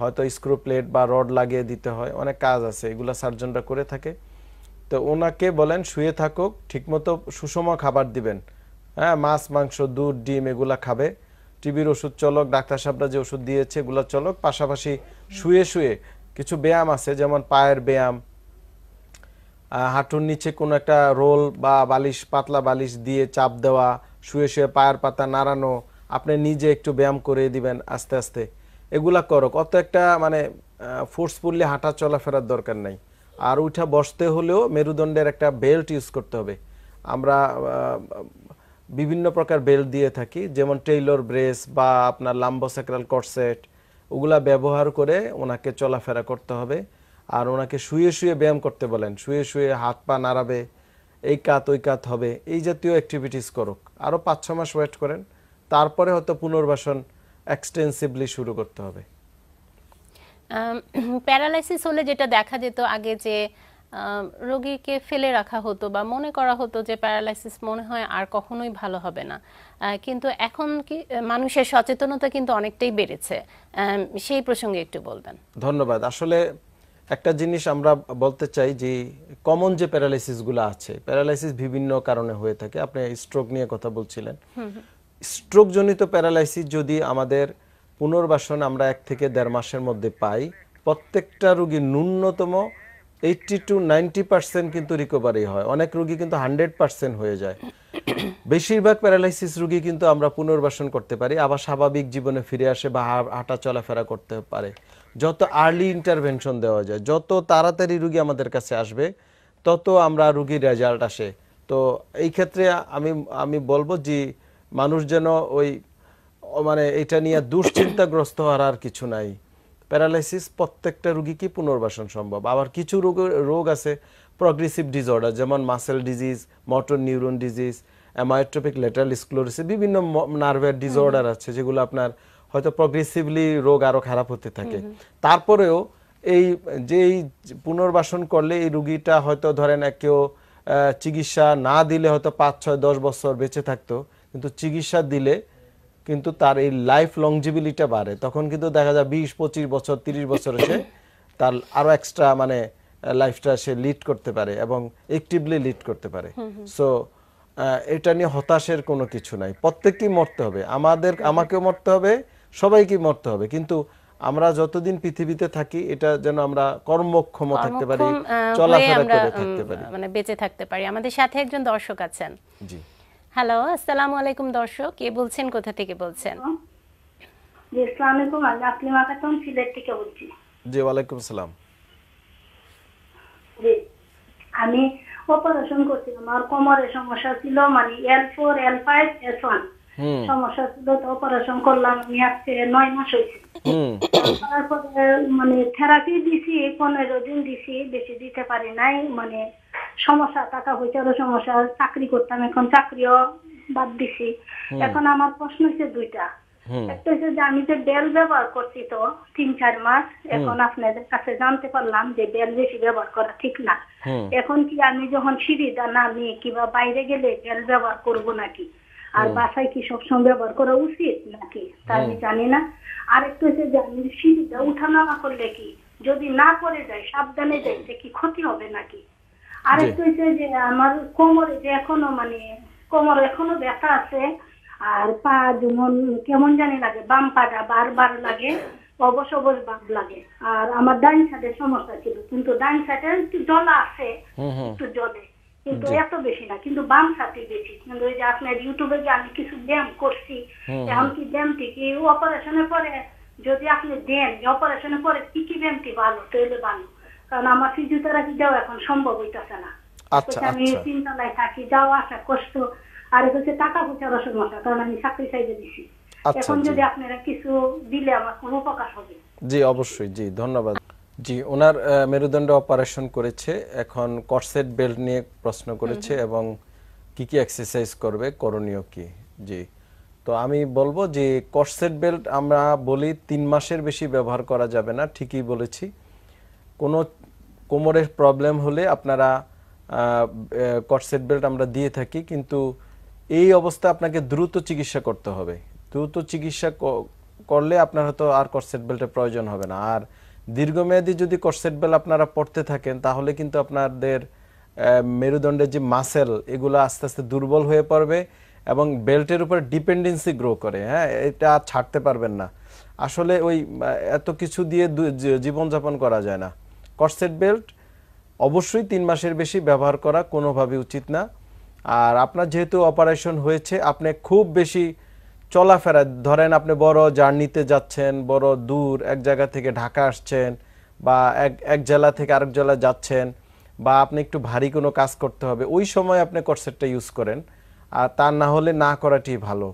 হয়তো স্ক্রু প্লেট বা রড লাগিয়ে দিতে হয় অনেক কাজ আছে এগুলো সার্জনরা করে থাকে তো ওনাকে বলেন শুয়ে থাকুক ঠিকমতো সুষম খাবার দিবেন হ্যাঁ মাছ মাংস দুধ ডিম এগুলা খাবে টিবির ওষুধ চলক ডাক্তার সাহেবরা যে ওষুধ দিয়েছে এগুলো চলক পাশাপাশি শুয়ে শুয়ে কিছু ব্যায়াম আছে যেমন পায়ের ব্যায়াম হাঁটুর নিচে কোনো একটা রোল বা বালিশ পাতলা বালিশ দিয়ে চাপ দেওয়া শুয়ে শুয়ে পায়ের পাতা নাড়ানো আপনি নিজে একটু ব্যায়াম করে দিবেন আস্তে আস্তে এগুলা করো কত একটা মানে ফোর্সফুলি হাঁটা চলাফেরার দরকার নাই আর উঠা বসতে হলেও মেরুদণ্ডের একটা বেল্ট ইউজ করতে হবে আমরা বিভিন্ন প্রকার বেল্ট দিয়ে থাকি যেমন টেইলর ব্রেস বা আপনার সেক্রাল কটসেট ওগুলা ব্যবহার করে ওনাকে চলাফেরা করতে হবে আর ওনাকে শুয়ে শুয়ে ব্যায়াম করতে বলেন শুয়ে শুয়ে হাত পা নাড়াবে এই কাত ওই কাত হবে এই জাতীয় অ্যাক্টিভিটিস করুক আরও পাঁচ ছ মাস ওয়েট করেন তারপরে হয়তো পুনর্বাসন এক্সটেন্সিভলি শুরু করতে হবে প্যারালাইসিস হলে যেটা দেখা যেত আগে যে রোগীকে ফেলে রাখা হতো বা মনে করা হতো যে প্যারালাইসিস মনে হয় আর কখনোই ভালো হবে না কিন্তু এখন কি মানুষের সচেতনতা কিন্তু অনেকটাই বেড়েছে সেই প্রসঙ্গে একটু বলবেন ধন্যবাদ আসলে একটা জিনিস আমরা বলতে চাই যে কমন যে প্যারালাইসিসগুলো আছে প্যারালাইসিস বিভিন্ন কারণে হয়ে থাকে আপনি স্ট্রোক নিয়ে কথা বলছিলেন স্ট্রোকজনিত প্যারালাইসিস যদি আমাদের পুনর্বাসন আমরা এক থেকে দেড় মাসের মধ্যে পাই প্রত্যেকটা রুগী ন্যূনতম এইটটি টু নাইনটি পার্সেন্ট কিন্তু রিকভারি হয় অনেক রুগী কিন্তু হান্ড্রেড পার্সেন্ট হয়ে যায় বেশিরভাগ প্যারালাইসিস রুগী কিন্তু আমরা পুনর্বাসন করতে পারি আবার স্বাভাবিক জীবনে ফিরে আসে বা হাঁটা চলাফেরা করতে পারে যত আর্লি ইন্টারভেনশন দেওয়া যায় যত তাড়াতাড়ি রুগী আমাদের কাছে আসবে তত আমরা রুগীর রেজাল্ট আসে তো এই ক্ষেত্রে আমি আমি বলবো যে মানুষ যেন ওই মানে এটা নিয়ে দুশ্চিন্তাগ্রস্ত হওয়ার আর কিছু নাই প্যারালাইসিস প্রত্যেকটা কি পুনর্বাসন সম্ভব আবার কিছু রোগ রোগ আছে প্রগ্রেসিভ ডিসঅর্ডার যেমন muscle disease motor neuron disease amyotrophic lateral sclerosis বিভিন্ন নার্ভের ডিসঅর্ডার আছে যেগুলো আপনার হয়তো প্রগ্রেসিভলি রোগ আরও খারাপ হতে থাকে তারপরেও এই যেই পুনর্বাসন করলে এই রুগীটা হয়তো ধরেন কেউ চিকিৎসা না দিলে হয়তো পাঁচ ছয় দশ বছর বেঁচে থাকতো কিন্তু চিকিৎসা দিলে কিন্তু তার এই লাইফ লংজিবিলিটা বাড়ে তখন কিন্তু দেখা যায় বিশ পঁচিশ বছর তিরিশ বছর এসে তার আরও এক্সট্রা মানে লাইফটা সে লিড করতে পারে এবং অ্যাক্টিভলি লিড করতে পারে সো এটা নিয়ে হতাশের কোনো কিছু নাই প্রত্যেককেই মরতে হবে আমাদের আমাকেও মরতে হবে সবাইকেই মরতে হবে কিন্তু আমরা যতদিন পৃথিবীতে থাকি এটা যেন আমরা কর্মক্ষম থাকতে পারি চলাফেরা করে থাকতে পারি মানে বেঁচে থাকতে পারি আমাদের সাথে একজন দর্শক আছেন জি হ্যালো আসসালামু আলাইকুম দর্শক কে বলছেন কোথা থেকে বলছেন জি আসসালামু আলাইকুম ওয়ালাইকুম সালাম আমি অপারেশন করছি আমার কোমরে সমস্যা ছিল মানে L four L five S one সমস্যা ছিল তো অপারেশন করলাম আমি আজকে নয় মাস হয়েছে তারপরে মানে থেরাপি দিছি পনেরো দিন দিছি বেশি দিতে পারি নাই মানে সমস্যা টাকা হইতারও সমস্যা চাকরি করতাম এখন চাকরিও বাদ দিছি এখন আমার প্রশ্ন হচ্ছে দুইটা একটা হচ্ছে যে আমি যে বেল ব্যবহার করছি তো তিন চার মাস এখন আপনাদের কাছে জানতে পারলাম যে বেল বেশি ব্যবহার করা ঠিক না এখন কি আমি যখন সিঁড়িটা নিয়ে কিবা বাইরে গেলে বেল ব্যবহার করব নাকি আর বাসায় কি সবসময় ব্যবহার করা উচিত নাকি তা আমি জানি না একটু হচ্ছে যে আমি সিঁড়িটা উঠানামা করলে কি যদি না করে যাই সাবধানে যাইতে কি ক্ষতি হবে নাকি আরেকটু হচ্ছে যে আমার কোমরে যে এখনো মানে কোমর এখনো ব্যথা আছে আর পা যেমন কেমন জানি লাগে বাম পাটা বারবার লাগে অবশ অবশ ভাব লাগে আর আমার ডান সাইডে সমস্যা ছিল কিন্তু ডান সাইডে একটু জলা আছে একটু জলে কিন্তু এত বেশি না কিন্তু বাম সাথে বেশি কিন্তু ওই যে আপনার ইউটিউবে যে আমি কিছু ব্যায়াম করছি এখন কি ব্যায়ামটি কি অপারেশনের পরে যদি আপনি দেন অপারেশনের পরে কি কি ব্যায়ামটি ভালো তাহলে ভালো কারণ আমার ফিজিওথেরাপি যাওয়া এখন সম্ভব হইতেছে না আচ্ছা, আমি আচ্ছা। থাকি যাওয়া আসা কষ্ট আর হচ্ছে টাকা পয়সার সমস্যা কারণ আমি চাকরি চাইতে দিছি আচ্ছা, এখন যদি আপনারা কিছু দিলে আমার কোনো উপকার হবে জি অবশ্যই জি ধন্যবাদ জি ওনার মেরুদণ্ড অপারেশন করেছে এখন কর্সেট বেল্ট নিয়ে প্রশ্ন করেছে এবং কি কি এক্সারসাইজ করবে করণীয় কি জি তো আমি বলবো যে কর্সেট বেল্ট আমরা বলি তিন মাসের বেশি ব্যবহার করা যাবে না ঠিকই বলেছি কোনো কোমরের প্রবলেম হলে আপনারা কটসেট বেল্ট আমরা দিয়ে থাকি কিন্তু এই অবস্থা আপনাকে দ্রুত চিকিৎসা করতে হবে দ্রুত চিকিৎসা করলে আপনার হয়তো আর কটসেট বেল্টের প্রয়োজন হবে না আর দীর্ঘমেয়াদী যদি কটসেট বেল্ট আপনারা পড়তে থাকেন তাহলে কিন্তু আপনাদের মেরুদণ্ডের যে মাসেল এগুলো আস্তে আস্তে দুর্বল হয়ে পড়বে এবং বেল্টের উপর ডিপেন্ডেন্সি গ্রো করে হ্যাঁ এটা ছাড়তে পারবেন না আসলে ওই এত কিছু দিয়ে জীবনযাপন করা যায় না কর্সেট বেল্ট অবশ্যই তিন মাসের বেশি ব্যবহার করা কোনোভাবে উচিত না আর আপনার যেহেতু অপারেশন হয়েছে আপনি খুব বেশি চলাফেরা ধরেন আপনি বড় জার্নিতে যাচ্ছেন বড় দূর এক জায়গা থেকে ঢাকা আসছেন বা এক এক জেলা থেকে আরেক জেলা যাচ্ছেন বা আপনি একটু ভারী কোনো কাজ করতে হবে ওই সময় আপনি কর্সেটটা ইউজ করেন আর তা না হলে না করাটি ভালো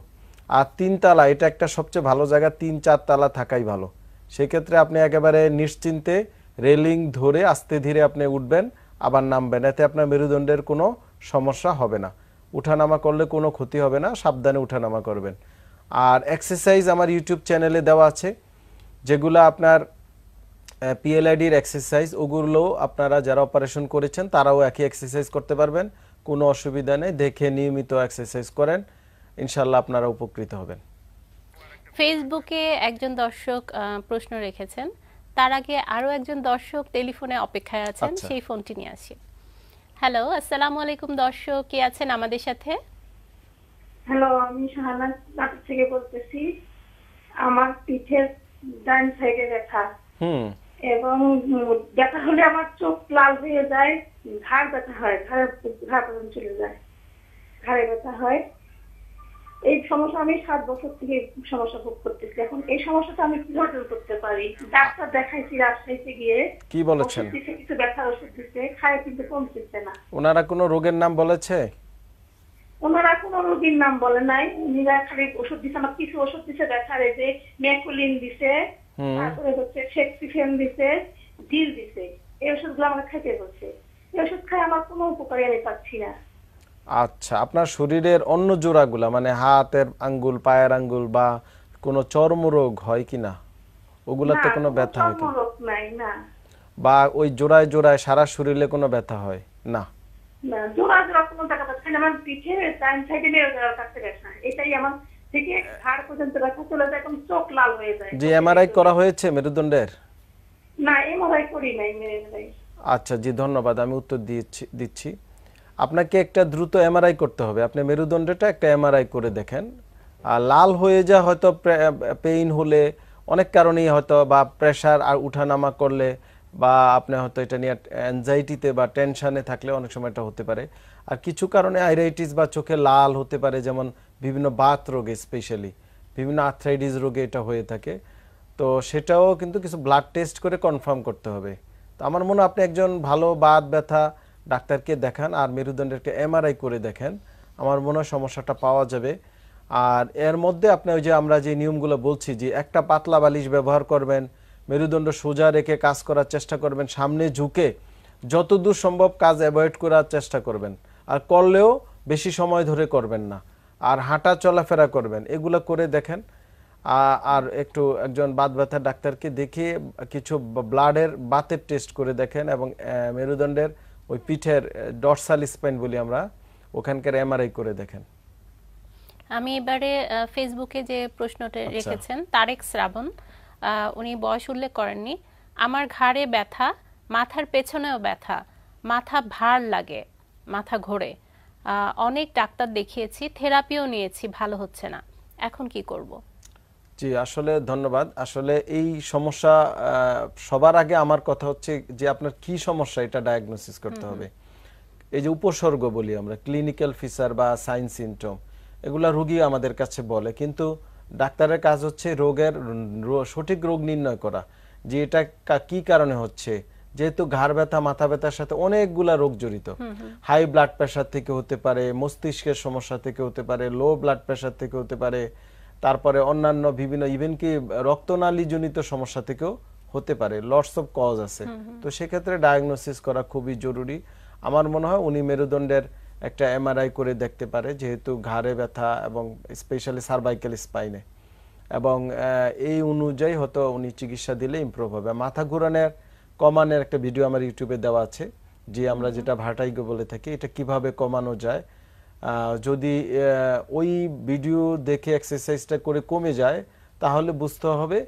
আর তিন তালা এটা একটা সবচেয়ে ভালো জায়গা তিন চার তালা থাকাই ভালো সেক্ষেত্রে আপনি একেবারে নিশ্চিন্তে রেলিং ধরে আস্তে ধীরে আপনি উঠবেন আবার নামবেন এতে আপনার মেরুদণ্ডের কোনো সমস্যা হবে না উঠানামা করলে কোনো ক্ষতি হবে না সাবধানে উঠানামা করবেন আর এক্সারসাইজ আমার ইউটিউব চ্যানেলে দেওয়া আছে যেগুলো আপনার পিএলআইডির এক্সারসাইজ ওগুলো আপনারা যারা অপারেশন করেছেন তারাও একই এক্সারসাইজ করতে পারবেন কোনো অসুবিধা নেই দেখে নিয়মিত এক্সারসাইজ করেন ইনশাল্লাহ আপনারা উপকৃত হবেন ফেসবুকে একজন দর্শক প্রশ্ন রেখেছেন তার আগে আরো একজন দর্শক টেলিফোনে অপেক্ষায় আছেন আচ্ছা। সেই ফোনটি নিয়ে আসি হ্যালো আসসালাম আলাইকুম দর্শক কে আছেন আমাদের সাথে হ্যালো আমি শাহানা নাটক থেকে বলতেছি আমার পিঠের ডান সাইডে ব্যথা হুম এবং ব্যথা হলে আমার চোখ লাল হয়ে যায় ঘাড় ব্যথা হয় ঘাড় ঘাড় চলে যায় ঘাড়ে ব্যথা হয় এই সমস্যা আমি সাত বছর থেকে সমস্যা ভোগ করতেছি এখন এই সমস্যাটা আমি কিভাবে দূর করতে পারি ডাক্তার দেখাইছি রাজশাহীতে গিয়ে কি বলেছেন কিছু ওষুধ দিচ্ছে খায় কিন্তু কমতেছে না ওনারা কোনো রোগের নাম বলেছে ওনারা কোনো রোগীর নাম বলে নাই উনিরা খালি ওষুধ দিছে আমার কিছু ওষুধ দিছে দেখার যে মেকুলিন দিছে তারপরে হচ্ছে সেক্সিফেন দিছে ডিল দিছে এই ওষুধগুলো আমাকে খাইতে হচ্ছে এই ওষুধ খাই আমার কোনো উপকারী আমি পাচ্ছি না আচ্ছা আপনার শরীরের অন্য জোড়াগুলা মানে হাতের আঙ্গুল পায়ের আঙ্গুল বা কোনো চর্মরোগ হয় কি না ওগুলাতে কোনো ব্যথা হয় কিনা বা ওই জোড়ায় জোড়ায় সারা শরীরে কোনো ব্যথা হয় না জোড়া জোড়া কোনো দেখা না পিঠে সাইডে এটাই আমার থেকে হাড় পর্যন্ত ব্যথা চলে যায় একদম চোখ লাল হয়ে যায় জি এমআরআই করা হয়েছে মেরুদণ্ডের না এমআরআই করি নাই আচ্ছা জি ধন্যবাদ আমি উত্তর দিচ্ছি দিচ্ছি আপনাকে একটা দ্রুত এমআরআই করতে হবে আপনি মেরুদণ্ডটা একটা এমআরআই করে দেখেন আর লাল হয়ে যা হয়তো পেইন হলে অনেক কারণেই হয়তো বা প্রেশার আর উঠানামা করলে বা আপনি হয়তো এটা নিয়ে অ্যাংজাইটিতে বা টেনশানে থাকলে অনেক সময় এটা হতে পারে আর কিছু কারণে আইরাইটিস বা চোখে লাল হতে পারে যেমন বিভিন্ন বাত রোগে স্পেশালি বিভিন্ন আর্থ্রাইটিস রোগে এটা হয়ে থাকে তো সেটাও কিন্তু কিছু ব্লাড টেস্ট করে কনফার্ম করতে হবে তো আমার মনে হয় আপনি একজন ভালো বাত ব্যথা ডাক্তারকে দেখান আর মেরুদণ্ডের একটা এমআরআই করে দেখেন আমার মনে হয় সমস্যাটা পাওয়া যাবে আর এর মধ্যে আপনি ওই যে আমরা যে নিয়মগুলো বলছি যে একটা পাতলা বালিশ ব্যবহার করবেন মেরুদণ্ড সোজা রেখে কাজ করার চেষ্টা করবেন সামনে ঝুঁকে যতদূর সম্ভব কাজ অ্যাভয়েড করার চেষ্টা করবেন আর করলেও বেশি সময় ধরে করবেন না আর হাঁটা চলাফেরা করবেন এগুলো করে দেখেন আর একটু একজন বাদ ব্যথা ডাক্তারকে দেখিয়ে কিছু ব্লাডের বাতের টেস্ট করে দেখেন এবং মেরুদণ্ডের ওই পিঠের ডরসাল স্পাইন বলি আমরা ওখানকার এমআরআই করে দেখেন আমি এবারে ফেসবুকে যে প্রশ্নটা আচ্ছা। রেখেছেন তারেক শ্রাবণ উনি বয়স উল্লেখ করেননি আমার ঘাড়ে ব্যথা মাথার পেছনেও ব্যথা মাথা ভার লাগে মাথা ঘোরে অনেক ডাক্তার দেখিয়েছি থেরাপিও নিয়েছি ভালো হচ্ছে না এখন কি করবো জি আসলে ধন্যবাদ আসলে এই সমস্যা সবার আগে আমার কথা হচ্ছে যে আপনার কি সমস্যা এটা ডায়াগনোসিস করতে হবে এই যে উপসর্গ বলি আমরা ক্লিনিক্যাল ফিচার বা সাইন সিমটম এগুলা রোগী আমাদের কাছে বলে কিন্তু ডাক্তারের কাজ হচ্ছে রোগের সঠিক রোগ নির্ণয় করা যে এটা কি কারণে হচ্ছে যেহেতু ঘাড় ব্যথা মাথা ব্যথার সাথে অনেকগুলা রোগ জড়িত হাই ব্লাড প্রেশার থেকে হতে পারে মস্তিষ্কের সমস্যা থেকে হতে পারে লো ব্লাড প্রেশার থেকে হতে পারে তারপরে অন্যান্য বিভিন্ন ইভেন কি রক্তনালীজনিত সমস্যা থেকেও হতে পারে লটস অফ কজ আছে তো সেক্ষেত্রে ডায়াগনোসিস করা খুবই জরুরি আমার মনে হয় উনি মেরুদণ্ডের একটা এমআরআই করে দেখতে পারে যেহেতু ঘাড়ে ব্যথা এবং স্পেশালি সার্ভাইকেল স্পাইনে এবং এই অনুযায়ী হয়তো উনি চিকিৎসা দিলে ইম্প্রুভ হবে মাথা ঘুরানোর কমানোর একটা ভিডিও আমার ইউটিউবে দেওয়া আছে যে আমরা যেটা ভাটাইগো বলে থাকি এটা কিভাবে কমানো যায় যদি ওই ভিডিও দেখে এক্সারসাইজটা করে কমে যায় তাহলে বুঝতে হবে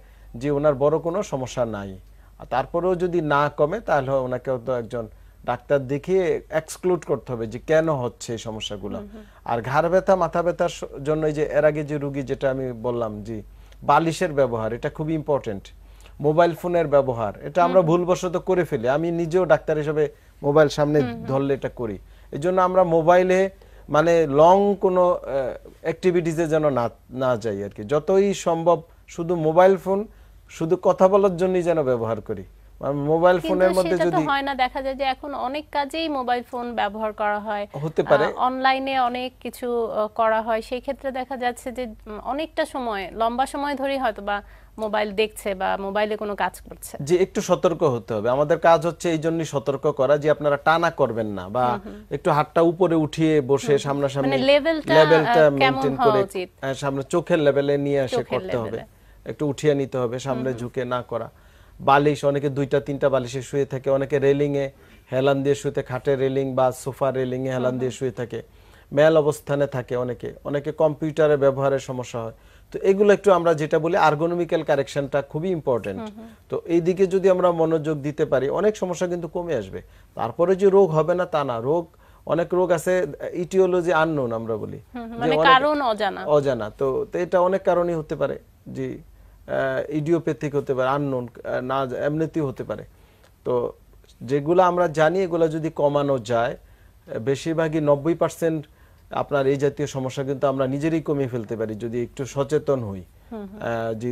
যে ওনার বড় কোনো সমস্যা নাই তারপরেও যদি না কমে তাহলে ওনাকে তো একজন ডাক্তার দেখিয়ে এক্সক্লুড করতে হবে যে কেন হচ্ছে এই সমস্যাগুলো আর ঘাড় ব্যথা মাথা ব্যথার জন্য যে এর আগে যে রুগী যেটা আমি বললাম যে বালিশের ব্যবহার এটা খুব ইম্পর্টেন্ট মোবাইল ফোনের ব্যবহার এটা আমরা ভুলবশত করে ফেলি আমি নিজেও ডাক্তার হিসেবে মোবাইল সামনে ধরলে এটা করি এজন্য আমরা মোবাইলে মানে লং কোনো অ্যাক্টিভিটিসে যেন না না যাই আর কি যতই সম্ভব শুধু মোবাইল ফোন শুধু কথা বলার জন্যই যেন ব্যবহার করি মোবাইল ফোনের মধ্যে যদি হয় না দেখা যায় যে এখন অনেক কাজেই মোবাইল ফোন ব্যবহার করা হয় হতে পারে অনলাইনে অনেক কিছু করা হয় সেই ক্ষেত্রে দেখা যাচ্ছে যে অনেকটা সময় লম্বা সময় ধরে হয়তো বা মোবাইল দেখছে বা মোবাইলে কোনো কাজ করছে যে একটু সতর্ক হতে হবে আমাদের কাজ হচ্ছে এই জন্যই সতর্ক করা যে আপনারা টানা করবেন না বা একটু হাতটা উপরে উঠিয়ে বসে সামনাসামনি মানে লেভেলটা মেনটেন করে সামনে চোখের লেভেলে নিয়ে এসে করতে হবে একটু উঠিয়ে নিতে হবে সামনে ঝুঁকে না করা বালিশ অনেকে দুইটা তিনটা বালিশে শুয়ে থাকে অনেকে রেলিং এ হেলান দিয়ে শুয়ে খাটে রেলিং বা সোফা রেলিং এ হেলান দিয়ে শুয়ে থাকে মেল অবস্থানে থাকে অনেকে অনেকে কম্পিউটারে ব্যবহারের সমস্যা হয় তো এগুলো একটু আমরা যেটা বলি আর্গোনমিক্যাল কারেকশনটা খুবই ইম্পর্টেন্ট তো এই দিকে যদি আমরা মনোযোগ দিতে পারি অনেক সমস্যা কিন্তু কমে আসবে তারপরে যে রোগ হবে না তা না রোগ অনেক রোগ আছে ইটিওলজি আননোন আমরা বলি মানে কারণ অজানা অজানা তো এটা অনেক কারণই হতে পারে জি ইডিওপ্যাথিক হতে পারে আননোন না এমনিতেই হতে পারে তো যেগুলো আমরা জানি এগুলো যদি কমানো যায় বেশিরভাগই নব্বই পার্সেন্ট আপনার এই জাতীয় সমস্যা কিন্তু আমরা নিজেরই কমিয়ে ফেলতে পারি যদি একটু সচেতন হই যে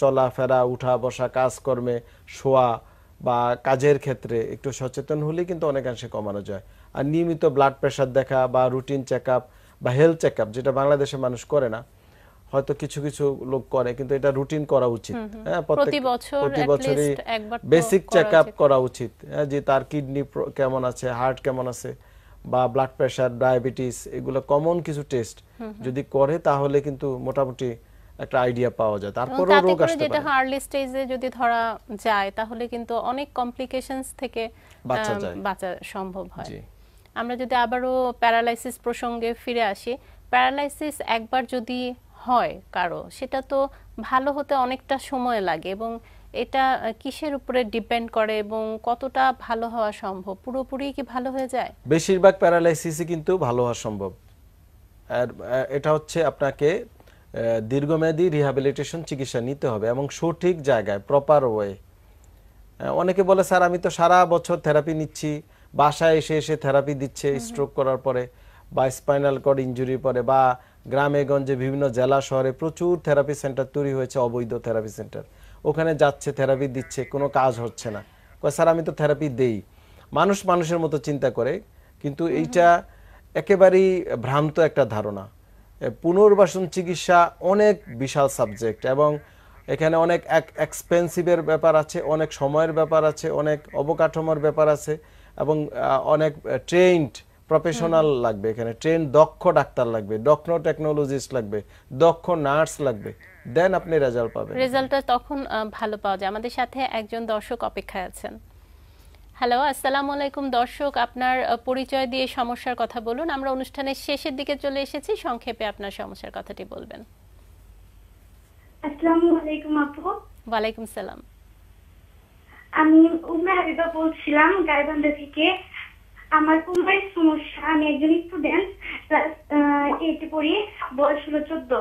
চলা ফেরা উঠা বসা কাজকর্মে শোয়া বা কাজের ক্ষেত্রে একটু সচেতন হলে কিন্তু অনেকাংশে কমানো যায় আর নিয়মিত ব্লাড প্রেশার দেখা বা রুটিন চেক বা হেলথ চেক যেটা বাংলাদেশে মানুষ করে না হয়তো কিছু কিছু লোক করে কিন্তু এটা রুটিন করা উচিত হ্যাঁ, প্রতি বছরই বেসিক চেক করা উচিত হ্যাঁ, যে তার কিডনি কেমন আছে হার্ট কেমন আছে বা ব্লাড প্রেশার ডায়াবেটিস এগুলো কমন কিছু টেস্ট যদি করে তাহলে কিন্তু মোটামুটি একটা আইডিয়া পাওয়া যায় তারপর রোগ আসতে পারে যেটা আর্লি স্টেজে যদি ধরা যায় তাহলে কিন্তু অনেক কমপ্লিকেশনস থেকে বাঁচা যায় বাঁচা সম্ভব হয় জি আমরা যদি আবারও প্যারালাইসিস প্রসঙ্গে ফিরে আসি প্যারালাইসিস একবার যদি হয় কারো সেটা তো ভালো হতে অনেকটা সময় লাগে এবং এটা কিসের উপরে ডিপেন্ড করে এবং কতটা ভালো হওয়া সম্ভব পুরোপুরি কি ভালো হয়ে যায় বেশিরভাগ প্যারালাইসিসই কিন্তু ভালো হওয়া সম্ভব আর এটা হচ্ছে আপনাকে দীর্ঘমেয়াদী রিহ্যাবিলিটেশন চিকিৎসা নিতে হবে এবং সঠিক জায়গায় প্রপার ওয়ে অনেকে বলে স্যার আমি তো সারা বছর থেরাপি নিচ্ছি বাসায় এসে এসে থেরাপি দিচ্ছে স্ট্রোক করার পরে বা স্পাইনাল কর্ড ইঞ্জুরির পরে বা গ্রামে গঞ্জে বিভিন্ন জেলা শহরে প্রচুর থেরাপি সেন্টার তৈরি হয়েছে অবৈধ থেরাপি সেন্টার ওখানে যাচ্ছে থেরাপি দিচ্ছে কোনো কাজ হচ্ছে না স্যার আমি তো থেরাপি দেই মানুষ মানুষের মতো চিন্তা করে কিন্তু এইটা একেবারেই ভ্রান্ত একটা ধারণা পুনর্বাসন চিকিৎসা অনেক বিশাল সাবজেক্ট এবং এখানে অনেক এক এক্সপেন্সিভের ব্যাপার আছে অনেক সময়ের ব্যাপার আছে অনেক অবকাঠামোর ব্যাপার আছে এবং অনেক ট্রেন্ড প্রফেশনাল লাগবে এখানে ট্রেন দক্ষ ডাক্তার লাগবে দক্ষ টেকনোলজিস্ট লাগবে দক্ষ নার্স লাগবে দেন আপনি রেজাল্ট পাবেন রেজাল্টটা তখন ভালো পাওয়া যায় আমাদের সাথে একজন দর্শক অপেক্ষায় আছেন হ্যালো আসসালামু আলাইকুম দর্শক আপনার পরিচয় দিয়ে সমস্যার কথা বলুন আমরা অনুষ্ঠানের শেষের দিকে চলে এসেছি সংক্ষেপে আপনার সমস্যার কথাটি বলবেন আসসালামু আলাইকুম আপু ওয়ালাইকুম সালাম আমি উমরা হাবিবা বলছিলাম গাইবান্ধা থেকে আমার কুমারের সমস্যা আমি একজন স্টুডেন্ট ক্লাস এইটে পড়ি বয়স হলো চোদ্দ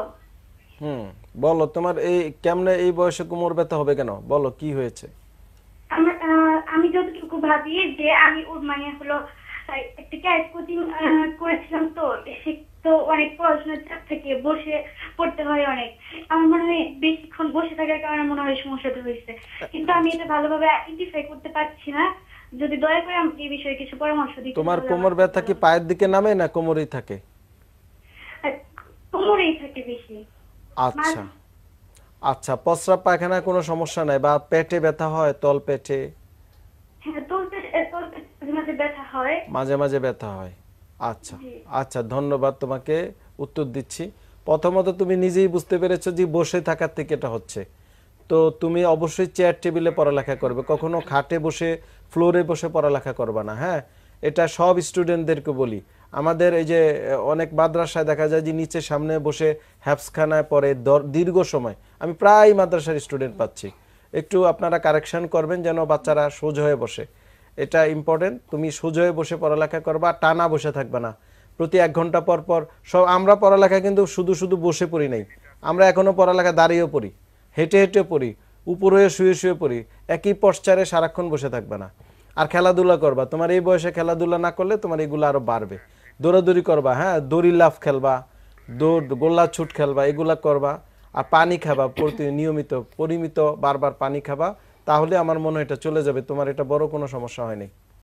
হুম বলো তোমার এই কেমনে এই বয়সে কোমর ব্যথা হবে কেন বলো কি হয়েছে আমি যতটুকু ভাবি যে আমি মানে হলো একটা কোচিং করেছিলাম তো সে তো অনেক পড়াশোনার চাপ থেকে বসে পড়তে হয় অনেক আমার মনে হয় বেশিক্ষণ বসে থাকার কারণে মনে হয় সমস্যাটা হয়েছে কিন্তু আমি এটা ভালোভাবে আইডেন্টিফাই করতে পারছি না যদি দয়া করে আমাকে এই বিষয়ে কিছু পরামর্শ দিই তোমার কোমর ব্যথা কি পায়ের দিকে নামে না কোমরেই থাকে কোমরেই থাকে বেশি আচ্ছা আচ্ছা প্রস্রাব পায়খানা কোনো সমস্যা নাই বা পেটে ব্যথা হয় তল পেটে মাঝে মাঝে ব্যথা হয় আচ্ছা আচ্ছা ধন্যবাদ তোমাকে উত্তর দিচ্ছি প্রথমত তুমি নিজেই বুঝতে পেরেছো যে বসে থাকার থেকে এটা হচ্ছে তো তুমি অবশ্যই চেয়ার টেবিলে পড়ালেখা করবে কখনো খাটে বসে ফ্লোরে বসে পড়ালেখা করবে না হ্যাঁ এটা সব স্টুডেন্টদেরকে বলি আমাদের এই যে অনেক মাদ্রাসায় দেখা যায় যে নিচে সামনে বসে হ্যাপসখানায় পরে দীর্ঘ সময় আমি প্রায় মাদ্রাসার স্টুডেন্ট পাচ্ছি একটু আপনারা কারেকশন করবেন যেন বাচ্চারা সোজ হয়ে বসে এটা ইম্পর্টেন্ট তুমি সোজ হয়ে বসে পড়ালেখা করবা টানা বসে থাকবে না প্রতি এক ঘন্টা পর পর সব আমরা পড়ালেখা কিন্তু শুধু শুধু বসে পড়ি নাই আমরা এখনও পড়ালেখা দাঁড়িয়েও পড়ি হেঁটে হেঁটে পড়ি উপর হয়ে শুয়ে শুয়ে পড়ি একই পশ্চারে সারাক্ষণ বসে থাকবে না আর খেলাধুলা করবা তোমার এই বয়সে খেলাধুলা না করলে তোমার এগুলো আরও বাড়বে দৌড়াদৌড়ি করবা হ্যাঁ দড়ি লাফ খেলবা দৌড় গোল্লা ছুট খেলবা এগুলা করবা আর পানি খাবা প্রতি নিয়মিত পরিমিত বারবার পানি খাবা তাহলে আমার মনে হয় এটা চলে যাবে তোমার এটা বড় কোনো সমস্যা হয়নি